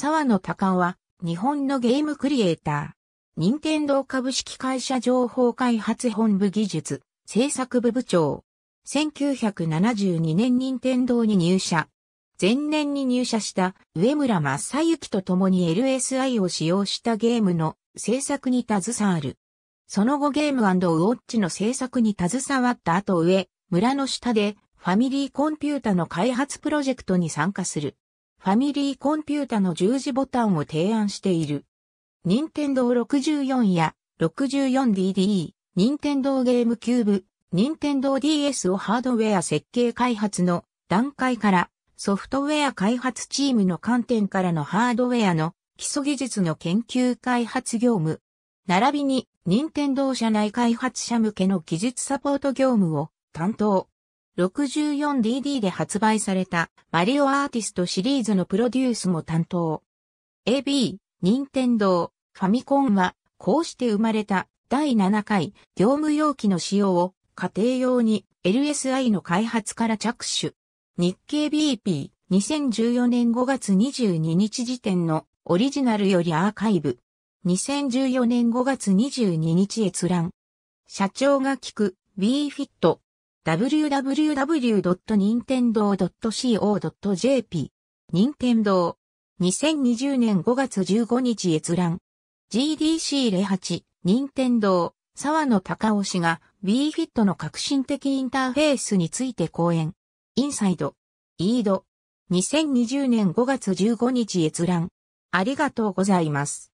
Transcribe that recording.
沢野隆夫は、日本のゲームクリエイター。任天堂株式会社情報開発本部技術、制作部部長。1972年任天堂に入社。前年に入社した上村正幸と共に LSI を使用したゲームの制作に携わる。その後ゲームウォッチの制作に携わった後上、村の下でファミリーコンピュータの開発プロジェクトに参加する。ファミリーコンピュータの十字ボタンを提案している。任天堂64や 64DD、任天堂ゲームキューブ、任天堂 DS をハードウェア設計開発の段階からソフトウェア開発チームの観点からのハードウェアの基礎技術の研究開発業務、並びに任天堂社内開発者向けの技術サポート業務を担当。64DD で発売されたマリオアーティストシリーズのプロデュースも担当。AB、任天堂、ファミコンは、こうして生まれた第7回業務容器の使用を家庭用に LSI の開発から着手。日経 BP、2014年5月22日時点のオリジナルよりアーカイブ。2014年5月22日閲覧。社長が聞く B フィット www.nintendo.co.jp 任天堂2020年5月15日閲覧 GDC08 任天堂沢野隆夫氏が B f i ットの革新的インターフェースについて講演インサイドイード2020年5月15日閲覧ありがとうございます。